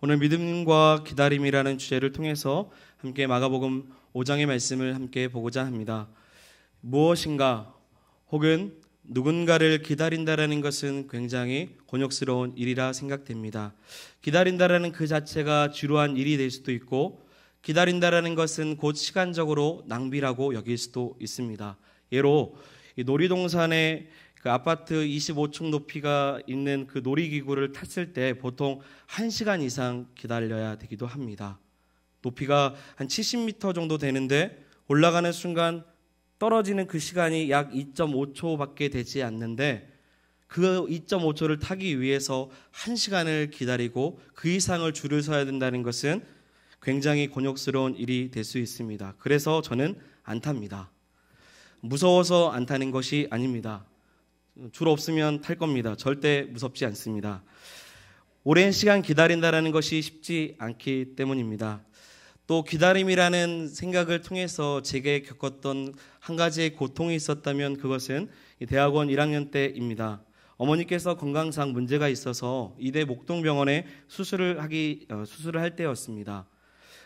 오늘 믿음과 기다림이라는 주제를 통해서 함께 마가복음 5장의 말씀을 함께 보고자 합니다. 무엇인가 혹은 누군가를 기다린다라는 것은 굉장히 곤욕스러운 일이라 생각됩니다. 기다린다라는 그 자체가 지루한 일이 될 수도 있고 기다린다라는 것은 곧 시간적으로 낭비라고 여길 수도 있습니다. 예로 놀이동산에 그 아파트 25층 높이가 있는 그 놀이기구를 탔을 때 보통 1시간 이상 기다려야 되기도 합니다. 높이가 한 70m 정도 되는데 올라가는 순간 떨어지는 그 시간이 약 2.5초밖에 되지 않는데 그 2.5초를 타기 위해서 1시간을 기다리고 그 이상을 줄을 서야 된다는 것은 굉장히 곤욕스러운 일이 될 수 있습니다. 그래서 저는 안 탑니다. 무서워서 안 타는 것이 아닙니다. 줄 없으면 탈 겁니다. 절대 무섭지 않습니다. 오랜 시간 기다린다라는 것이 쉽지 않기 때문입니다. 또 기다림이라는 생각을 통해서 제게 겪었던 한 가지의 고통이 있었다면 그것은 대학원 1학년 때입니다. 어머니께서 건강상 문제가 있어서 이대 목동병원에 수술을 하기 어, 수술을 할 때였습니다.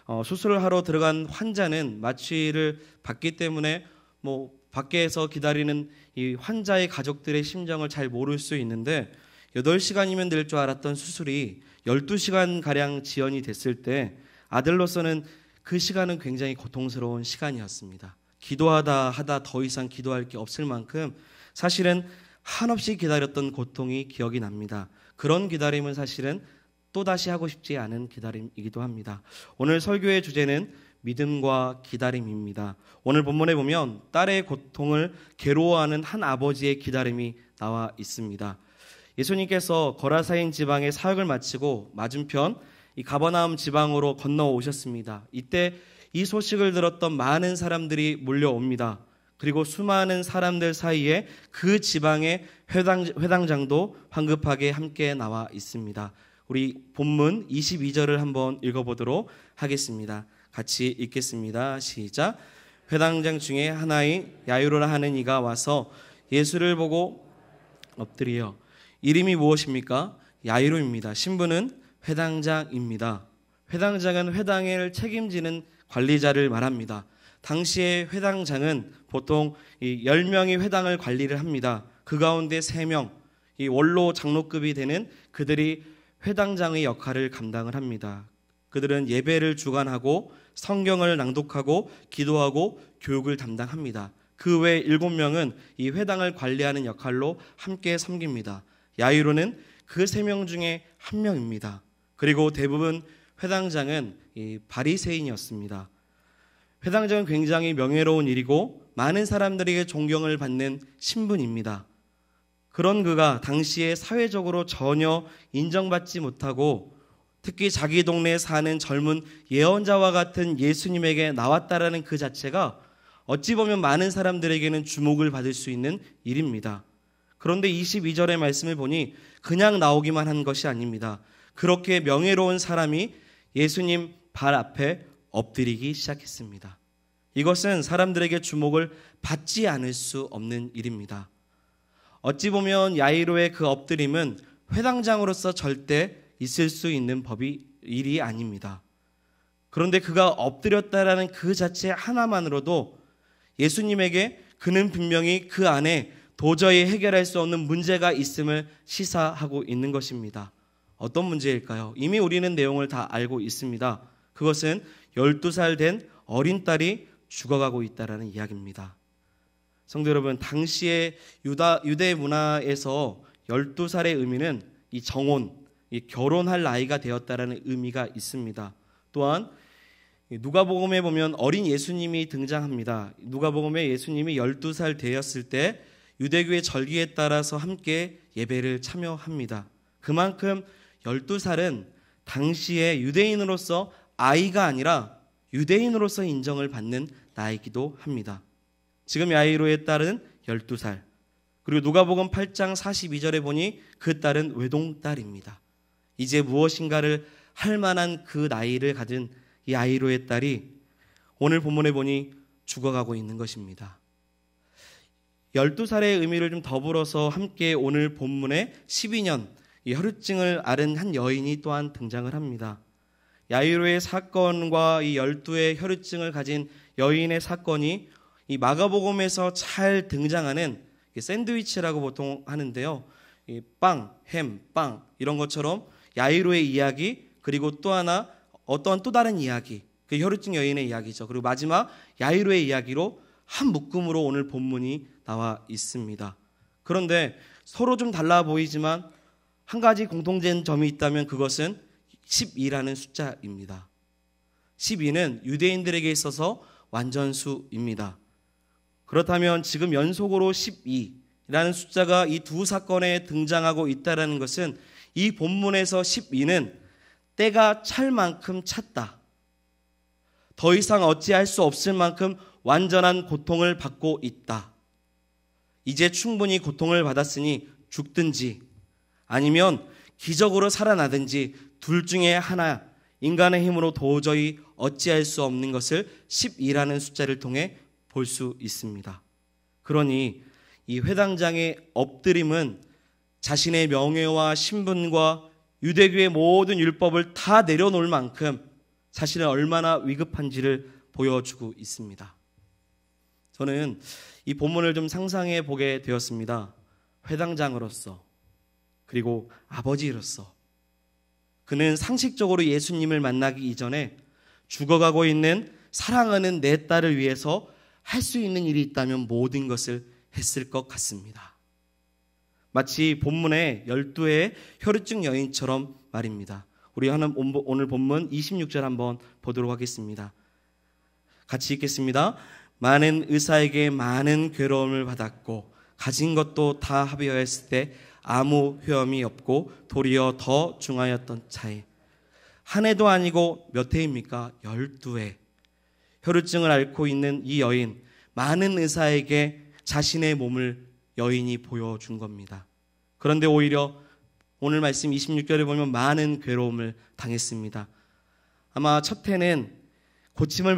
어, 수술을 하러 들어간 환자는 마취를 받기 때문에 뭐 밖에서 기다리는 이 환자의 가족들의 심정을 잘 모를 수 있는데 8시간이면 될 줄 알았던 수술이 12시간 가량 지연이 됐을 때 아들로서는 그 시간은 굉장히 고통스러운 시간이었습니다. 기도하다 하다 더 이상 기도할 게 없을 만큼 사실은 한없이 기다렸던 고통이 기억이 납니다. 그런 기다림은 사실은 또다시 하고 싶지 않은 기다림이기도 합니다. 오늘 설교의 주제는 믿음과 기다림입니다. 오늘 본문에 보면 딸의 고통을 괴로워하는 한 아버지의 기다림이 나와 있습니다. 예수님께서 거라사인 지방의 사역을 마치고 맞은편 이 가버나움 지방으로 건너오셨습니다. 이때 이 소식을 들었던 많은 사람들이 몰려옵니다. 그리고 수많은 사람들 사이에 그 지방의 회당, 회당장도 황급하게 함께 나와 있습니다. 우리 본문 22절을 한번 읽어보도록 하겠습니다. 같이 읽겠습니다. 시작. 회당장 중에 하나인 야유로라 하는 이가 와서 예수를 보고 엎드려 이름이 무엇입니까? 야유로입니다. 신분은 회당장입니다. 회당장은 회당을 책임지는 관리자를 말합니다. 당시의 회당장은 보통 10명이 회당을 관리를 합니다. 그 가운데 3명, 이 원로 장로급이 되는 그들이 회당장의 역할을 감당을 합니다. 그들은 예배를 주관하고 성경을 낭독하고 기도하고 교육을 담당합니다. 그 외 일곱 명은 이 회당을 관리하는 역할로 함께 섬깁니다. 야이로는 그 세 명 중에 한 명입니다. 그리고 대부분 회당장은 이바리세인이었습니다 회당장은 굉장히 명예로운 일이고 많은 사람들에게 존경을 받는 신분입니다. 그런 그가 당시에 사회적으로 전혀 인정받지 못하고 특히 자기 동네에 사는 젊은 예언자와 같은 예수님에게 나왔다라는 그 자체가 어찌 보면 많은 사람들에게는 주목을 받을 수 있는 일입니다. 그런데 22절의 말씀을 보니 그냥 나오기만 한 것이 아닙니다. 그렇게 명예로운 사람이 예수님 발 앞에 엎드리기 시작했습니다. 이것은 사람들에게 주목을 받지 않을 수 없는 일입니다. 어찌 보면 야이로의 그 엎드림은 회당장으로서 절대 있을 수 있는 법이 일이 아닙니다. 그런데 그가 엎드렸다라는 그 자체 하나만으로도 예수님에게 그는 분명히 그 안에 도저히 해결할 수 없는 문제가 있음을 시사하고 있는 것입니다. 어떤 문제일까요? 이미 우리는 내용을 다 알고 있습니다. 그것은 12살 된 어린 딸이 죽어가고 있다라는 이야기입니다. 성도 여러분, 당시의 유다, 유대 문화에서 12살의 의미는 이 정혼, 결혼할 나이가 되었다라는 의미가 있습니다. 또한 누가복음에 보면 어린 예수님이 등장합니다. 누가복음에 예수님이 12살 되었을 때 유대교의 절기에 따라서 함께 예배를 참여합니다. 그만큼 12살은 당시에 유대인으로서 아이가 아니라 유대인으로서 인정을 받는 나이기도 합니다. 지금 야이로의 딸은 12살. 그리고 누가복음 8장 42절에 보니 그 딸은 외동딸입니다. 이제 무엇인가를 할 만한 그 나이를 가진 이 아이로의 딸이 오늘 본문에 보니 죽어가고 있는 것입니다. 12살의 의미를 좀 더불어서 함께 오늘 본문에 12년 이혈우증을 앓은 한 여인이 또한 등장을 합니다. 야이로의 사건과 이 열두의 혈우증을 가진 여인의 사건이 이 마가복음에서 잘 등장하는 샌드위치라고 보통 하는데요. 빵, 햄, 빵 이런 것처럼 야이로의 이야기 그리고 또 하나 어떤또 다른 이야기 그 혈우증 여인의 이야기죠. 그리고 마지막 야이로의 이야기로 한 묶음으로 오늘 본문이 나와 있습니다. 그런데 서로 좀 달라 보이지만 한 가지 공통된 점이 있다면 그것은 12라는 숫자입니다. 12는 유대인들에게 있어서 완전수입니다. 그렇다면 지금 연속으로 12라는 숫자가 이 두 사건에 등장하고 있다라는 것은 이 본문에서 12는 때가 찰 만큼 찼다. 더 이상 어찌할 수 없을 만큼 완전한 고통을 받고 있다. 이제 충분히 고통을 받았으니 죽든지 아니면 기적으로 살아나든지 둘 중에 하나 인간의 힘으로 도저히 어찌할 수 없는 것을 1 2라는 숫자를 통해 볼 수 있습니다. 그러니 이 회당장의 엎드림은 자신의 명예와 신분과 유대교의 모든 율법을 다 내려놓을 만큼 자신은 얼마나 위급한지를 보여주고 있습니다. 저는 이 본문을 좀 상상해 보게 되었습니다. 회당장으로서 그리고 아버지로서 그는 상식적으로 예수님을 만나기 이전에 죽어가고 있는 사랑하는 내 딸을 위해서 할 수 있는 일이 있다면 모든 것을 했을 것 같습니다. 마치 본문의 열두의 혈루증 여인처럼 말입니다. 우리 오늘 본문 26절 한번 보도록 하겠습니다. 같이 읽겠습니다. 많은 의사에게 많은 괴로움을 받았고 가진 것도 다 합의하였을 때 아무 회염이 없고 도리어 더 중하였던 차에 한 해도 아니고 몇 해입니까? 열두 해. 혈루증을 앓고 있는 이 여인 많은 의사에게 자신의 몸을 여인이 보여준 겁니다. 그런데 오히려 오늘 말씀 26절에 보면 많은 괴로움을 당했습니다. 아마 첫 해는 고침을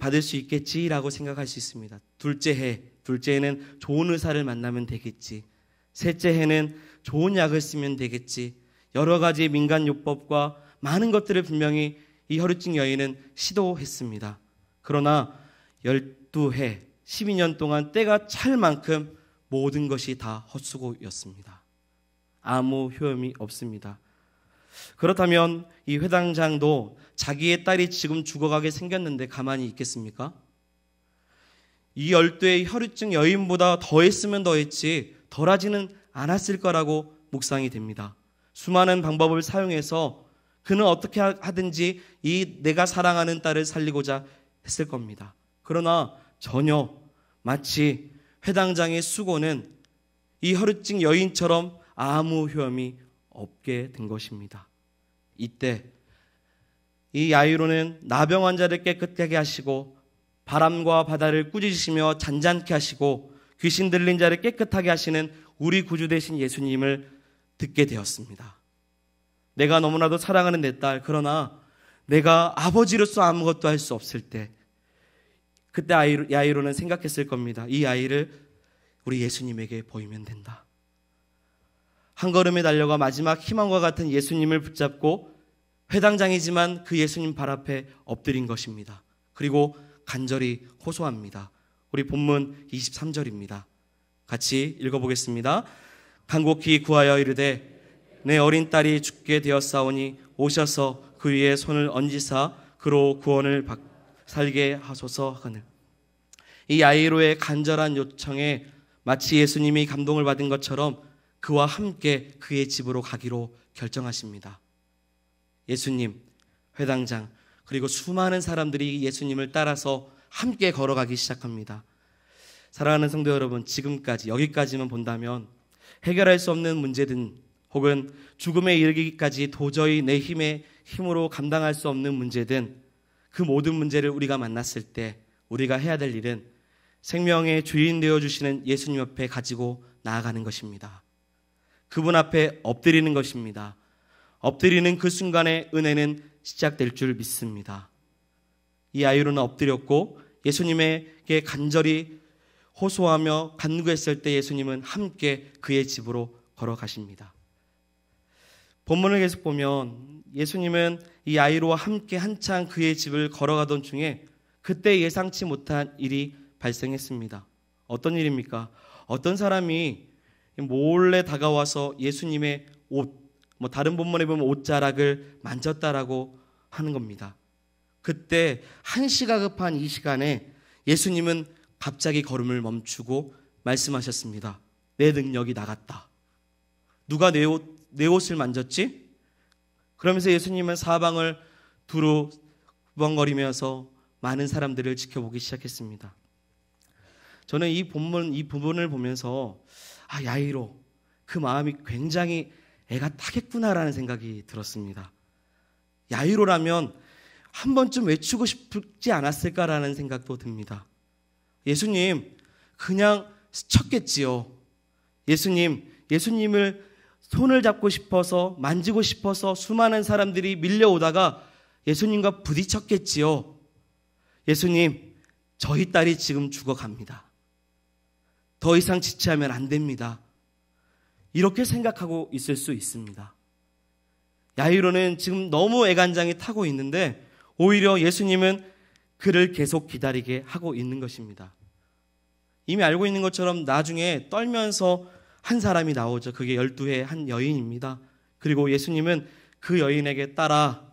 받을 수 있겠지라고 생각할 수 있습니다. 둘째 해, 둘째 해는 좋은 의사를 만나면 되겠지. 셋째 해는 좋은 약을 쓰면 되겠지. 여러 가지 민간 요법과 많은 것들을 분명히 이 혈우증 여인은 시도했습니다. 그러나 12해, 12년 동안 때가 찰 만큼 모든 것이 다 헛수고였습니다. 아무 효험이 없습니다. 그렇다면 이 회당장도 자기의 딸이 지금 죽어가게 생겼는데 가만히 있겠습니까? 이 열두의 혈유증 여인보다 더했으면 더했지 덜하지는 않았을 거라고 묵상이 됩니다. 수많은 방법을 사용해서 그는 어떻게 하든지 이 내가 사랑하는 딸을 살리고자 했을 겁니다. 그러나 전혀 마치 해당장의 수고는 이 허루증 여인처럼 아무 효험이 없게 된 것입니다. 이때 이 야이로는 나병 환자를 깨끗하게 하시고 바람과 바다를 꾸짖으시며 잔잔케 하시고 귀신 들린 자를 깨끗하게 하시는 우리 구주 되신 예수님을 듣게 되었습니다. 내가 너무나도 사랑하는 내 딸, 그러나 내가 아버지로서 아무것도 할 수 없을 때 그때 아이로는 생각했을 겁니다. 이 아이를 우리 예수님에게 보이면 된다. 한 걸음에 달려가 마지막 희망과 같은 예수님을 붙잡고 회당장이지만 그 예수님 발 앞에 엎드린 것입니다. 그리고 간절히 호소합니다. 우리 본문 23절입니다. 같이 읽어보겠습니다. 간곡히 구하여 이르되 내 어린 딸이 죽게 되었사오니 오셔서 그 위에 손을 얹으사 그로 구원을 받고 살게 하소서 하는 이 야이로의 간절한 요청에 마치 예수님이 감동을 받은 것처럼 그와 함께 그의 집으로 가기로 결정하십니다. 예수님, 회당장, 그리고 수많은 사람들이 예수님을 따라서 함께 걸어가기 시작합니다. 사랑하는 성도 여러분, 지금까지, 여기까지만 본다면 해결할 수 없는 문제든 혹은 죽음에 이르기까지 도저히 내 힘에 힘으로 감당할 수 없는 문제든 그 모든 문제를 우리가 만났을 때 우리가 해야 될 일은 생명의 주인 되어 주시는 예수님 옆에 가지고 나아가는 것입니다. 그분 앞에 엎드리는 것입니다. 엎드리는 그 순간에 은혜는 시작될 줄 믿습니다. 이 아이로는 엎드렸고 예수님에게 간절히 호소하며 간구했을 때 예수님은 함께 그의 집으로 걸어가십니다. 본문을 계속 보면 예수님은 이 아이로와 함께 한창 그의 집을 걸어가던 중에 그때 예상치 못한 일이 발생했습니다. 어떤 일입니까? 어떤 사람이 몰래 다가와서 예수님의 옷, 뭐 다른 본문에 보면 옷자락을 만졌다라고 하는 겁니다. 그때 한시가 급한 이 시간에 예수님은 갑자기 걸음을 멈추고 말씀하셨습니다. 내 능력이 나갔다. 누가 내옷 내 옷을 만졌지? 그러면서 예수님은 사방을 두루 구방거리면서 많은 사람들을 지켜보기 시작했습니다. 저는 이 본문 이 부분을 보면서 아 야이로 그 마음이 굉장히 애가 타겠구나라는 생각이 들었습니다. 야이로라면 한 번쯤 외치고 싶지 않았을까라는 생각도 듭니다. 예수님 그냥 스쳤겠지요. 예수님 예수님을 손을 잡고 싶어서 만지고 싶어서 수많은 사람들이 밀려오다가 예수님과 부딪혔겠지요. 예수님, 저희 딸이 지금 죽어갑니다. 더 이상 지체하면 안 됩니다. 이렇게 생각하고 있을 수 있습니다. 야이로는 지금 너무 애간장이 타고 있는데 오히려 예수님은 그를 계속 기다리게 하고 있는 것입니다. 이미 알고 있는 것처럼 나중에 떨면서 한 사람이 나오죠. 그게 열두의 한 여인입니다. 그리고 예수님은 그 여인에게 따라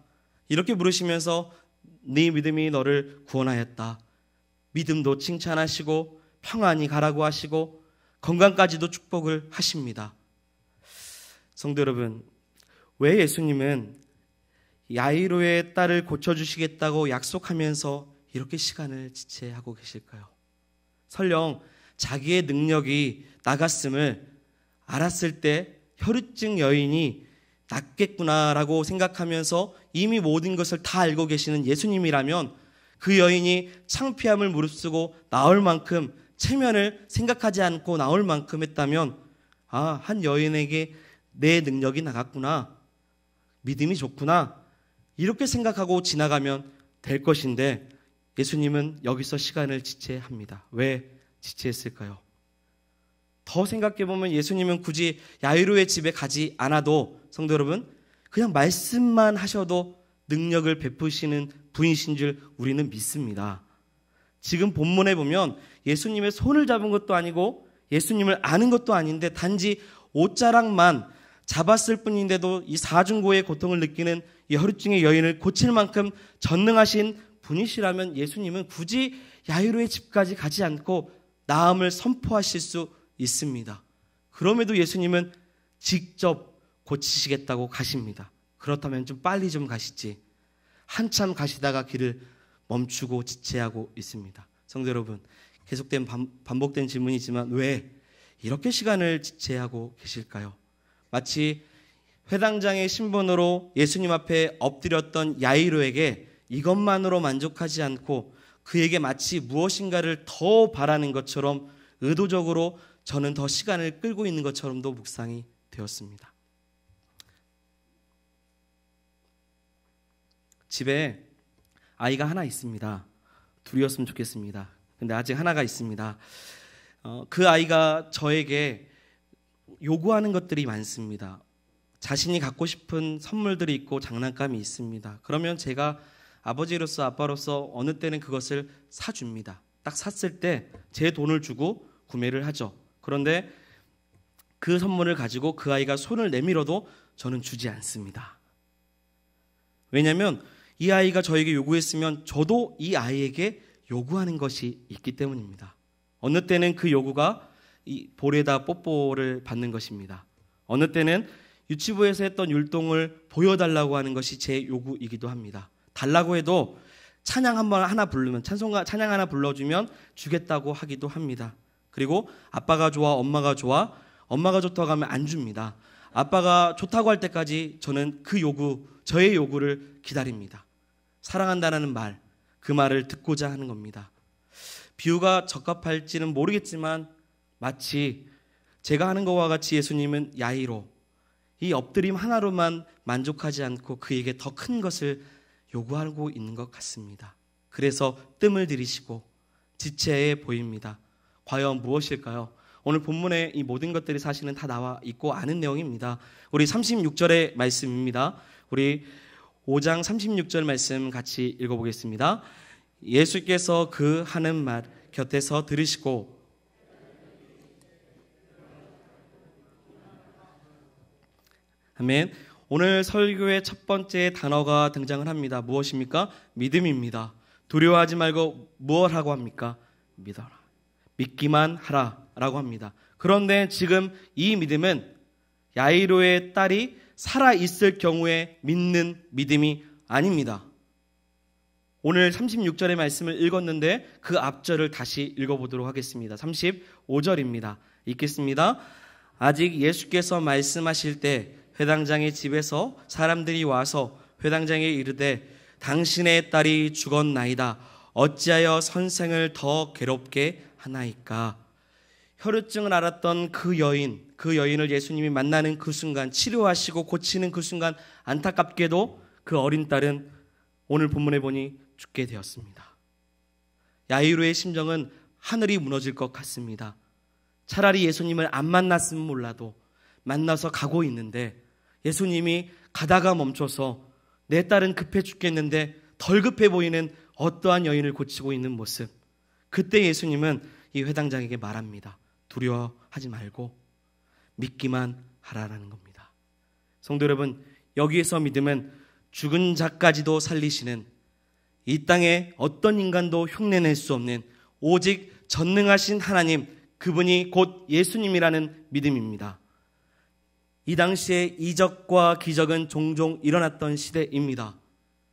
이렇게 물으시면서네 믿음이 너를 구원하였다. 믿음도 칭찬하시고 평안히 가라고 하시고 건강까지도 축복을 하십니다. 성도 여러분, 왜 예수님은 야이로의 딸을 고쳐주시겠다고 약속하면서 이렇게 시간을 지체하고 계실까요? 설령 자기의 능력이 나갔음을 알았을 때 혈루증 여인이 낫겠구나라고 생각하면서 이미 모든 것을 다 알고 계시는 예수님이라면 그 여인이 창피함을 무릅쓰고 나올 만큼 체면을 생각하지 않고 나올 만큼 했다면 아, 한 여인에게 내 능력이 나갔구나. 믿음이 좋구나. 이렇게 생각하고 지나가면 될 것인데 예수님은 여기서 시간을 지체합니다. 왜 지체했을까요? 더 생각해 보면 예수님은 굳이 야이로의 집에 가지 않아도 성도 여러분 그냥 말씀만 하셔도 능력을 베푸시는 분이신 줄 우리는 믿습니다. 지금 본문에 보면 예수님의 손을 잡은 것도 아니고 예수님을 아는 것도 아닌데 단지 옷자락만 잡았을 뿐인데도 이 사중고의 고통을 느끼는 이 허루증의 여인을 고칠 만큼 전능하신 분이시라면 예수님은 굳이 야이로의 집까지 가지 않고 나음을 선포하실 수 있습니다. 그럼에도 예수님은 직접 고치시겠다고 가십니다. 그렇다면 좀 빨리 좀 가시지. 한참 가시다가 길을 멈추고 지체하고 있습니다. 성도 여러분, 계속된 반복된 질문이지만 왜 이렇게 시간을 지체하고 계실까요? 마치 회당장의 신분으로 예수님 앞에 엎드렸던 야이로에게 이것만으로 만족하지 않고 그에게 마치 무엇인가를 더 바라는 것처럼 의도적으로 저는 더 시간을 끌고 있는 것처럼도 묵상이 되었습니다. 집에 아이가 하나 있습니다. 둘이었으면 좋겠습니다. 근데 아직 하나가 있습니다. 어, 그 아이가 저에게 요구하는 것들이 많습니다. 자신이 갖고 싶은 선물들이 있고 장난감이 있습니다. 그러면 제가 아버지로서 아빠로서 어느 때는 그것을 사줍니다. 딱 샀을 때 제 돈을 주고 구매를 하죠. 그런데 그 선물을 가지고 그 아이가 손을 내밀어도 저는 주지 않습니다. 왜냐하면 이 아이가 저에게 요구했으면 저도 이 아이에게 요구하는 것이 있기 때문입니다. 어느 때는 그 요구가 이 볼에다 뽀뽀를 받는 것입니다. 어느 때는 유치부에서 했던 율동을 보여달라고 하는 것이 제 요구이기도 합니다. 달라고 해도 찬양 한 번 하나 부르면 찬송가 찬양 하나 불러주면 주겠다고 하기도 합니다. 그리고 아빠가 좋아, 엄마가 좋아, 엄마가 좋다고 하면 안 줍니다. 아빠가 좋다고 할 때까지 저는 그 요구, 저의 요구를 기다립니다. 사랑한다는 말, 그 말을 듣고자 하는 겁니다. 비유가 적합할지는 모르겠지만 마치 제가 하는 것과 같이 예수님은 야이로 이 엎드림 하나로만 만족하지 않고 그에게 더 큰 것을 요구하고 있는 것 같습니다. 그래서 뜸을 들이시고 지체해 보입니다. 과연 무엇일까요? 오늘 본문에 이 모든 것들이 사실은 다 나와 있고 아는 내용입니다. 우리 36절의 말씀입니다. 우리 5장 36절 말씀 같이 읽어보겠습니다. 예수께서 그 하는 말 곁에서 들으시고 아멘. 오늘 설교의 첫 번째 단어가 등장을 합니다. 무엇입니까? 믿음입니다. 두려워하지 말고 무엇 하고 합니까? 믿어라. 믿기만 하라라고 합니다. 그런데 지금 이 믿음은 야이로의 딸이 살아 있을 경우에 믿는 믿음이 아닙니다. 오늘 36절의 말씀을 읽었는데 그 앞절을 다시 읽어보도록 하겠습니다. 35절입니다. 읽겠습니다. 아직 예수께서 말씀하실 때 회당장의 집에서 사람들이 와서 회당장에 이르되 당신의 딸이 죽었나이다. 어찌하여 선생을 더 괴롭게 하나이까혈우증을 알았던 그 여인, 그 여인을 예수님이 만나는 그 순간, 치료하시고 고치는 그 순간, 안타깝게도 그 어린 딸은 오늘 본문에 보니 죽게 되었습니다. 야이로의 심정은 하늘이 무너질 것 같습니다. 차라리 예수님을 안 만났으면 몰라도 만나서 가고 있는데 예수님이 가다가 멈춰서 내 딸은 급해 죽겠는데 덜 급해 보이는 어떠한 여인을 고치고 있는 모습. 그때 예수님은 이 회당장에게 말합니다. 두려워하지 말고 믿기만 하라라는 겁니다. 성도 여러분, 여기에서 믿으면 죽은 자까지도 살리시는 이 땅에 어떤 인간도 흉내낼 수 없는 오직 전능하신 하나님 그분이 곧 예수님이라는 믿음입니다. 이 당시에 이적과 기적은 종종 일어났던 시대입니다.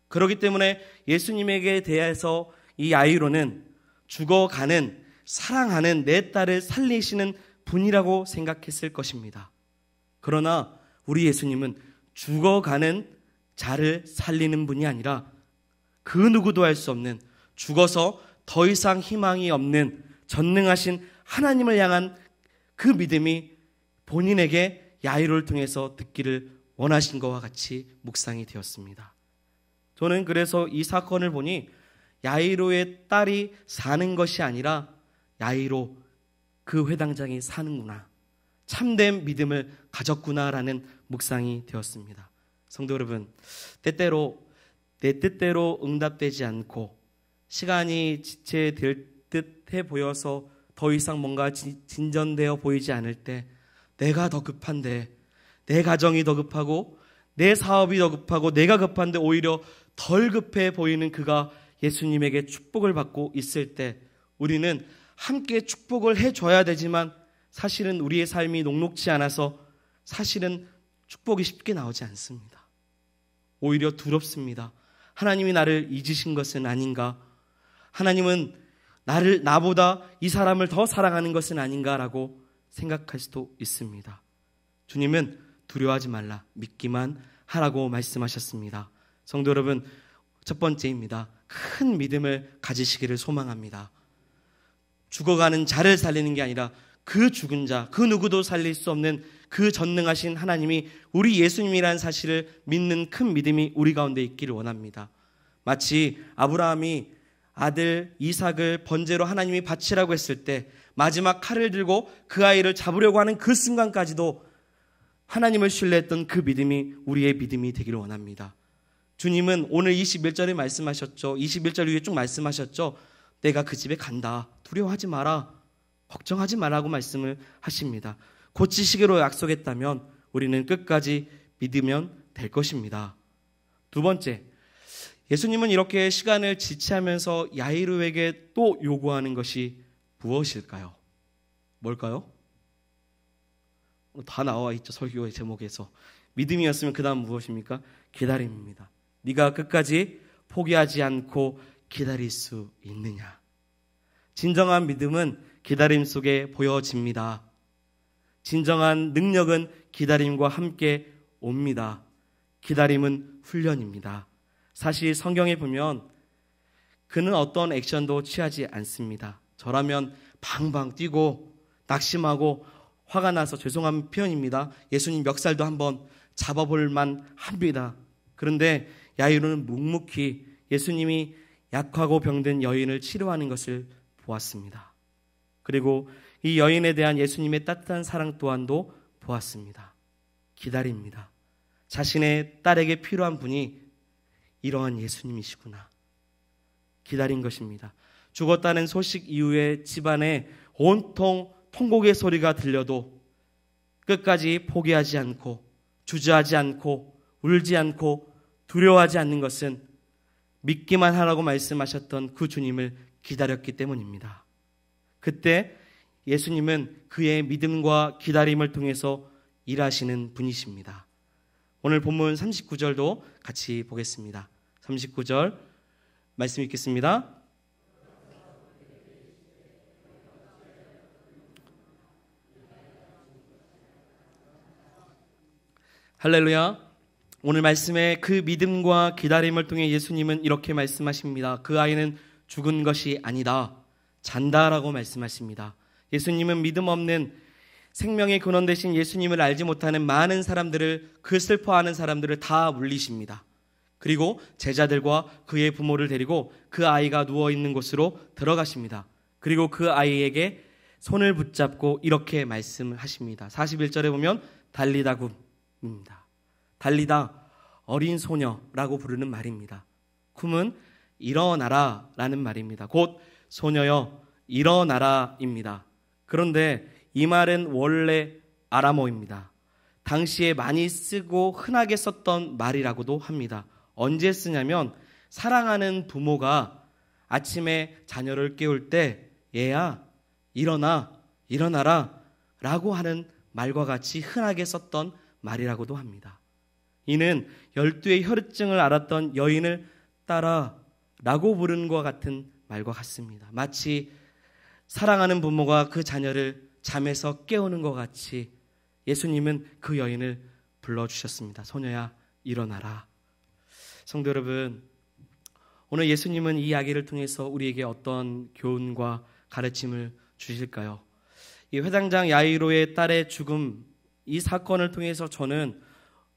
그렇기 때문에 예수님에게 대해서 이 아이로는 죽어가는 사랑하는 내 딸을 살리시는 분이라고 생각했을 것입니다. 그러나 우리 예수님은 죽어가는 자를 살리는 분이 아니라 그 누구도 할 수 없는 죽어서 더 이상 희망이 없는 전능하신 하나님을 향한 그 믿음이 본인에게 야이로를 통해서 듣기를 원하신 것과 같이 묵상이 되었습니다. 저는 그래서 이 사건을 보니 야이로의 딸이 사는 것이 아니라 야이로 그 회당장이 사는구나. 참된 믿음을 가졌구나라는 묵상이 되었습니다. 성도 여러분, 때때로 내 뜻대로 응답되지 않고 시간이 지체될 듯해 보여서 더 이상 뭔가 진전되어 보이지 않을 때 내가 더 급한데 내 가정이 더 급하고 내 사업이 더 급하고 내가 급한데 오히려 덜 급해 보이는 그가 예수님에게 축복을 받고 있을 때 우리는 함께 축복을 해줘야 되지만 사실은 우리의 삶이 녹록지 않아서 사실은 축복이 쉽게 나오지 않습니다. 오히려 두렵습니다. 하나님이 나를 잊으신 것은 아닌가? 하나님은 나를 나보다 이 사람을 더 사랑하는 것은 아닌가라고 생각할 수도 있습니다. 주님은 두려워하지 말라 믿기만 하라고 말씀하셨습니다. 성도 여러분 첫 번째입니다. 큰 믿음을 가지시기를 소망합니다. 죽어가는 자를 살리는 게 아니라 그 죽은 자, 그 누구도 살릴 수 없는 그 전능하신 하나님이 우리 예수님이라는 사실을 믿는 큰 믿음이 우리 가운데 있기를 원합니다. 마치 아브라함이 아들 이삭을 번제로 하나님이 바치라고 했을 때 마지막 칼을 들고 그 아이를 잡으려고 하는 그 순간까지도 하나님을 신뢰했던 그 믿음이 우리의 믿음이 되기를 원합니다. 주님은 오늘 21절에 말씀하셨죠. 21절 위에 쭉 말씀하셨죠. 내가 그 집에 간다. 두려워하지 마라. 걱정하지 말라고 말씀을 하십니다. 고치시기로 약속했다면 우리는 끝까지 믿으면 될 것입니다. 두 번째, 예수님은 이렇게 시간을 지체하면서 야이루에게 또 요구하는 것이 무엇일까요? 뭘까요? 다 나와 있죠 설교의 제목에서 믿음이었으면 그 다음 무엇입니까? 기다림입니다. 네가 끝까지 포기하지 않고 기다릴 수 있느냐? 진정한 믿음은 기다림 속에 보여집니다. 진정한 능력은 기다림과 함께 옵니다. 기다림은 훈련입니다. 사실 성경에 보면 그는 어떤 액션도 취하지 않습니다. 저라면 방방 뛰고 낙심하고 화가 나서 죄송한 표현입니다. 예수님 멱살도 한번 잡아볼 만 합니다. 그런데 야유로는 묵묵히 예수님이 약하고 병든 여인을 치료하는 것을 보았습니다. 그리고 이 여인에 대한 예수님의 따뜻한 사랑 또한도 보았습니다. 기다립니다. 자신의 딸에게 필요한 분이 이러한 예수님이시구나. 기다린 것입니다. 죽었다는 소식 이후에 집안에 온통 통곡의 소리가 들려도 끝까지 포기하지 않고 주저하지 않고 울지 않고 두려워하지 않는 것은 믿기만 하라고 말씀하셨던 그 주님을 기다렸기 때문입니다. 그때 예수님은 그의 믿음과 기다림을 통해서 일하시는 분이십니다. 오늘 본문 39절도 같이 보겠습니다. 39절 말씀 읽겠습니다. 할렐루야. 오늘 말씀에 그 믿음과 기다림을 통해 예수님은 이렇게 말씀하십니다. 그 아이는 죽은 것이 아니다. 잔다라고 말씀하십니다. 예수님은 믿음 없는 생명의 근원 대신 예수님을 알지 못하는 많은 사람들을 그 슬퍼하는 사람들을 다 물리십니다. 그리고 제자들과 그의 부모를 데리고 그 아이가 누워 있는 곳으로 들어가십니다. 그리고 그 아이에게 손을 붙잡고 이렇게 말씀을 하십니다. 41절에 보면 달리다굽입니다. 달리다 어린 소녀라고 부르는 말입니다. 쿰은 일어나라라는 말입니다. 곧 소녀여 일어나라입니다. 그런데 이 말은 원래 아람어입니다. 당시에 많이 쓰고 흔하게 썼던 말이라고도 합니다. 언제 쓰냐면 사랑하는 부모가 아침에 자녀를 깨울 때 얘야 일어나 일어나라 라고 하는 말과 같이 흔하게 썼던 말이라고도 합니다. 이는 열두의 혈증을 알았던 여인을 따라라고 부른것 같은 말과 같습니다. 마치 사랑하는 부모가 그 자녀를 잠에서 깨우는 것 같이 예수님은 그 여인을 불러주셨습니다. 소녀야, 일어나라. 성도 여러분, 오늘 예수님은 이 이야기를 통해서 우리에게 어떤 교훈과 가르침을 주실까요? 이 회당장 야이로의 딸의 죽음, 이 사건을 통해서 저는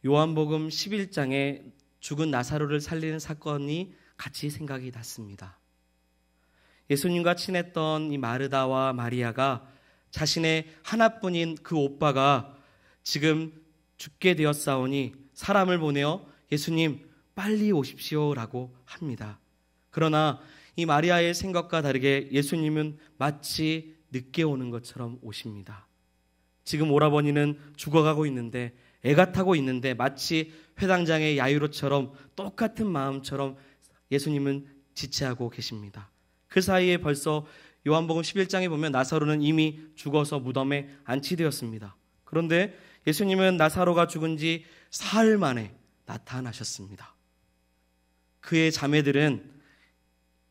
요한복음 11장에 죽은 나사로를 살리는 사건이 같이 생각이 났습니다. 예수님과 친했던 이 마르다와 마리아가 자신의 하나뿐인 그 오빠가 지금 죽게 되었사오니 사람을 보내어 예수님 빨리 오십시오라고 합니다. 그러나 이 마리아의 생각과 다르게 예수님은 마치 늦게 오는 것처럼 오십니다. 지금 오라버니는 죽어가고 있는데 애가 타고 있는데 마치 회당장의 야유로처럼 똑같은 마음처럼 예수님은 지체하고 계십니다. 그 사이에 벌써 요한복음 11장에 보면 나사로는 이미 죽어서 무덤에 안치되었습니다. 그런데 예수님은 나사로가 죽은 지 사흘 만에 나타나셨습니다. 그의 자매들은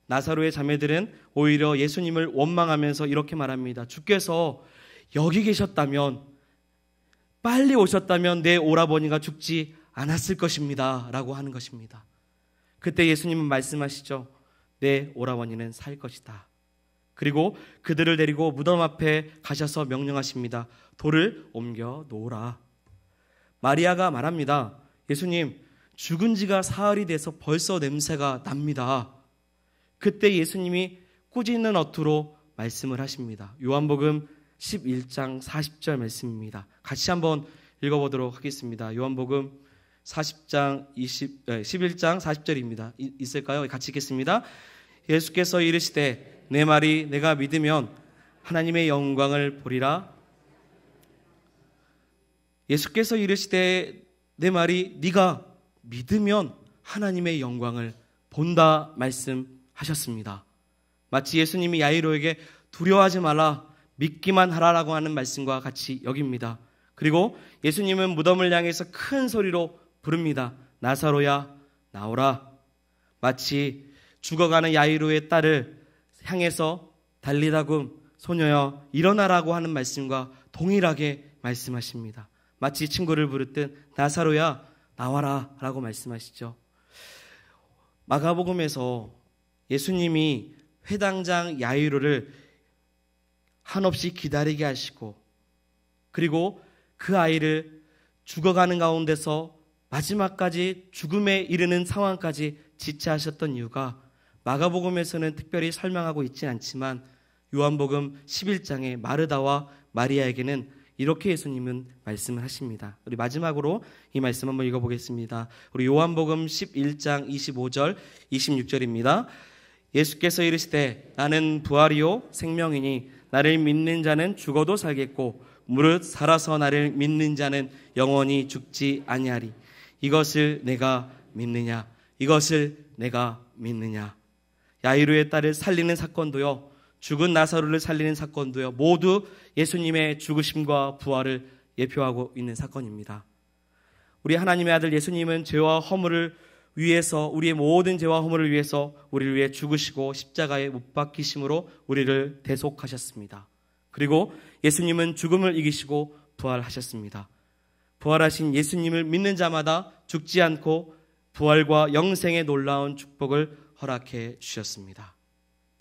나사로의 자매들은 오히려 예수님을 원망하면서 이렇게 말합니다. 주께서 여기 계셨다면 빨리 오셨다면 내 오라버니가 죽지 않았을 것입니다. 라고 하는 것입니다. 그때 예수님은 말씀하시죠. 내 오라버니는 살 것이다. 그리고 그들을 데리고 무덤 앞에 가셔서 명령하십니다. 돌을 옮겨 놓으라. 마리아가 말합니다. 예수님, 죽은 지가 사흘이 돼서 벌써 냄새가 납니다. 그때 예수님이 꾸짖는 어투로 말씀을 하십니다. 요한복음 11장 40절 말씀입니다. 같이 한번 읽어보도록 하겠습니다. 요한복음 40장 20, 11장 40절입니다. 있을까요? 같이 읽겠습니다. 예수께서 이르시되 내 말이 내가 믿으면 하나님의 영광을 보리라. 예수께서 이르시되 내 말이 네가 믿으면 하나님의 영광을 본다 말씀하셨습니다. 마치 예수님이 야이로에게 두려워하지 말라 믿기만 하라라고 하는 말씀과 같이 여깁니다. 그리고 예수님은 무덤을 향해서 큰 소리로 부릅니다. 나사로야 나오라. 마치 죽어가는 야이로의 딸을 향해서 달리다금 소녀여 일어나라고 하는 말씀과 동일하게 말씀하십니다. 마치 친구를 부르듯 나사로야 나와라라고 말씀하시죠. 마가복음에서 예수님이 회당장 야이로를 한없이 기다리게 하시고 그리고 그 아이를 죽어가는 가운데서 마지막까지 죽음에 이르는 상황까지 지체하셨던 이유가 마가복음에서는 특별히 설명하고 있진 않지만 요한복음 1 1장에 마르다와 마리아에게는 이렇게 예수님은 말씀을 하십니다. 우리 마지막으로 이 말씀 한번 읽어보겠습니다. 우리 요한복음 11장 25절 26절입니다. 예수께서 이르시되 나는 부활이요 생명이니 나를 믿는 자는 죽어도 살겠고 무릇 살아서 나를 믿는 자는 영원히 죽지 아니하리. 이것을 내가 믿느냐? 이것을 내가 믿느냐? 야이로의 딸을 살리는 사건도요. 죽은 나사로를 살리는 사건도요. 모두 예수님의 죽으심과 부활을 예표하고 있는 사건입니다. 우리 하나님의 아들 예수님은 죄와 허물을 위해서 우리의 모든 죄와 허물을 위해서 우리를 위해 죽으시고 십자가에 못 박히심으로 우리를 대속하셨습니다. 그리고 예수님은 죽음을 이기시고 부활하셨습니다. 부활하신 예수님을 믿는 자마다 죽지 않고 부활과 영생의 놀라운 축복을 허락해 주셨습니다.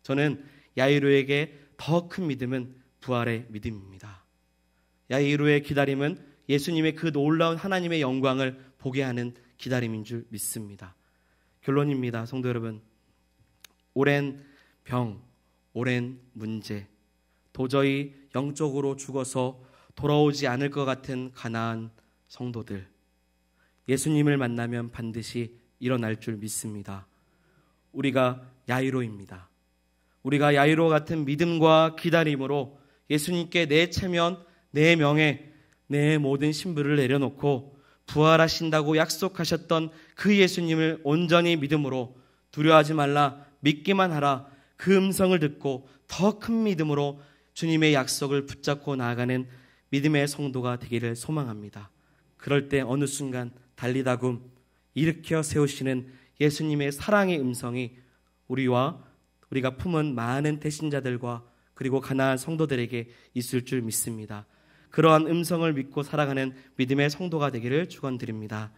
저는 야이로에게 더 큰 믿음은 부활의 믿음입니다. 야이로의 기다림은 예수님의 그 놀라운 하나님의 영광을 보게 하는 기다림인 줄 믿습니다. 결론입니다. 성도 여러분. 오랜 병, 오랜 문제, 도저히 영적으로 죽어서 돌아오지 않을 것 같은 가나한 성도들. 예수님을 만나면 반드시 일어날 줄 믿습니다. 우리가 야이로입니다. 우리가 야이로 같은 믿음과 기다림으로 예수님께 내 체면, 내 명예, 내 모든 신부를 내려놓고 부활하신다고 약속하셨던 그 예수님을 온전히 믿음으로 두려워하지 말라 믿기만 하라 그 음성을 듣고 더 큰 믿음으로 주님의 약속을 붙잡고 나아가는 믿음의 성도가 되기를 소망합니다. 그럴 때 어느 순간 달리다굼 일으켜 세우시는 예수님의 사랑의 음성이 우리와 우리가 품은 많은 대신자들과 그리고 가난한 성도들에게 있을 줄 믿습니다. 그러한 음성을 믿고 살아가는 믿음의 성도가 되기를 축원드립니다.